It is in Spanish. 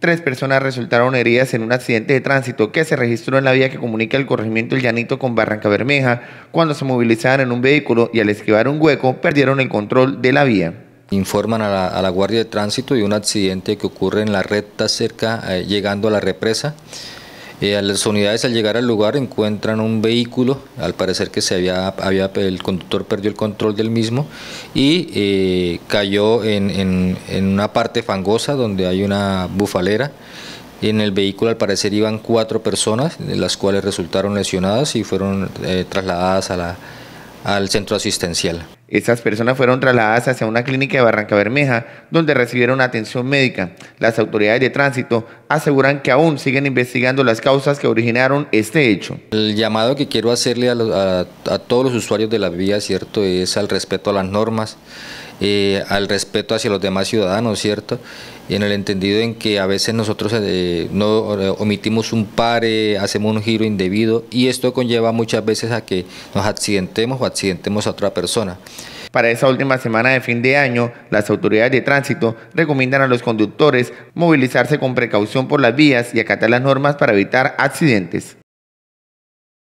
Tres personas resultaron heridas en un accidente de tránsito que se registró en la vía que comunica el corregimiento El Llanito con Barranca Bermeja cuando se movilizaban en un vehículo y al esquivar un hueco perdieron el control de la vía. Informan a la, Guardia de Tránsito de un accidente que ocurre en la recta cerca, eh, llegando a la represa. Eh, las unidades al llegar al lugar encuentran un vehículo, al parecer que se el conductor perdió el control del mismo y eh, cayó en, una parte fangosa donde hay una bufalera. En el vehículo al parecer iban cuatro personas, de las cuales resultaron lesionadas y fueron eh, trasladadas al centro asistencial. Esas personas fueron trasladadas hacia una clínica de Barranca Bermeja, donde recibieron atención médica. Las autoridades de tránsito aseguran que aún siguen investigando las causas que originaron este hecho. El llamado que quiero hacerle a, todos los usuarios de la vía, ¿cierto?, es al respeto a las normas, eh, al respeto hacia los demás ciudadanos, ¿cierto?, en el entendido en que a veces nosotros eh, no eh, omitimos un pare, hacemos un giro indebido y esto conlleva muchas veces a que nos accidentemos o accidentemos a otra persona. Para esa última semana de fin de año, las autoridades de tránsito recomiendan a los conductores movilizarse con precaución por las vías y acatar las normas para evitar accidentes.